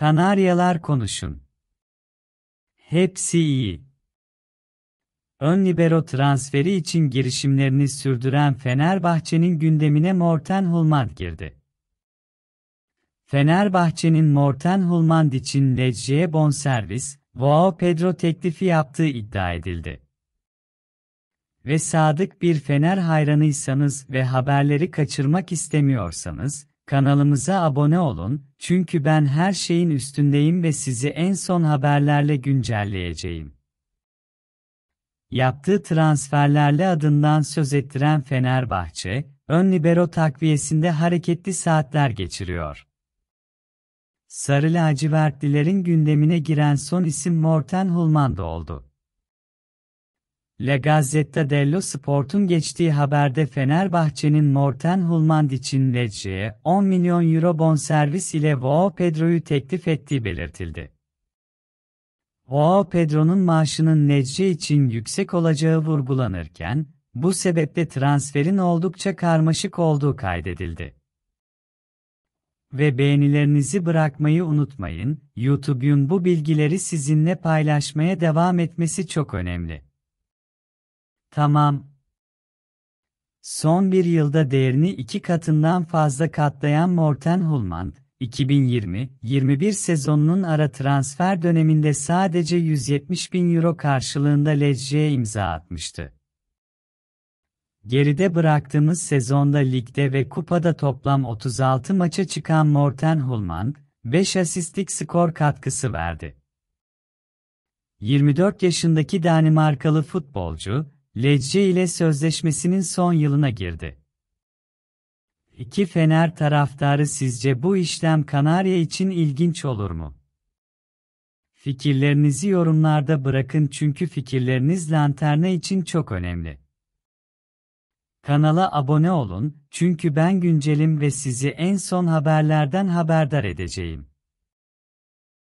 Kanaryalar konuşun. Hepsi iyi. Ön libero transferi için girişimlerini sürdüren Fenerbahçe'nin gündemine Morten Hulmand girdi. Fenerbahçe'nin Morten Hulmand için Lecce'ye bonservis, Joao Pedro teklifi yaptığı iddia edildi. Ve sadık bir Fener hayranıysanız ve haberleri kaçırmak istemiyorsanız, Kanalımıza abone olun, çünkü ben her şeyin üstündeyim ve sizi en son haberlerle güncelleyeceğim. Yaptığı transferlerle adından söz ettiren Fenerbahçe, ön libero takviyesinde hareketli saatler geçiriyor. Sarı lacivertlilerin gündemine giren son isim Morten Hulmand oldu. La Gazzetta dello Sport'un geçtiği haberde Fenerbahçe'nin Morten Hulmand için Lecce'ye 10 milyon euro bonservis ile Joao Pedro'yu teklif ettiği belirtildi. Joao Pedro'nun maaşının Lecce için yüksek olacağı vurgulanırken, bu sebeple transferin oldukça karmaşık olduğu kaydedildi. Ve beğenilerinizi bırakmayı unutmayın, YouTube'un bu bilgileri sizinle paylaşmaya devam etmesi çok önemli. Tamam. Son bir yılda değerini iki katından fazla katlayan Morten Hulmand, 2020-21 sezonunun ara transfer döneminde sadece 170 bin euro karşılığında Lecce'ye imza atmıştı. Geride bıraktığımız sezonda ligde ve kupada toplam 36 maça çıkan Morten Hulmand, 5 asistlik skor katkısı verdi. 24 yaşındaki Danimarkalı futbolcu, Lecce ile sözleşmesinin son yılına girdi. İki Fener taraftarı sizce bu işlem Kanarya için ilginç olur mu? Fikirlerinizi yorumlarda bırakın çünkü fikirleriniz lanterna için çok önemli. Kanala abone olun çünkü ben güncelim ve sizi en son haberlerden haberdar edeceğim.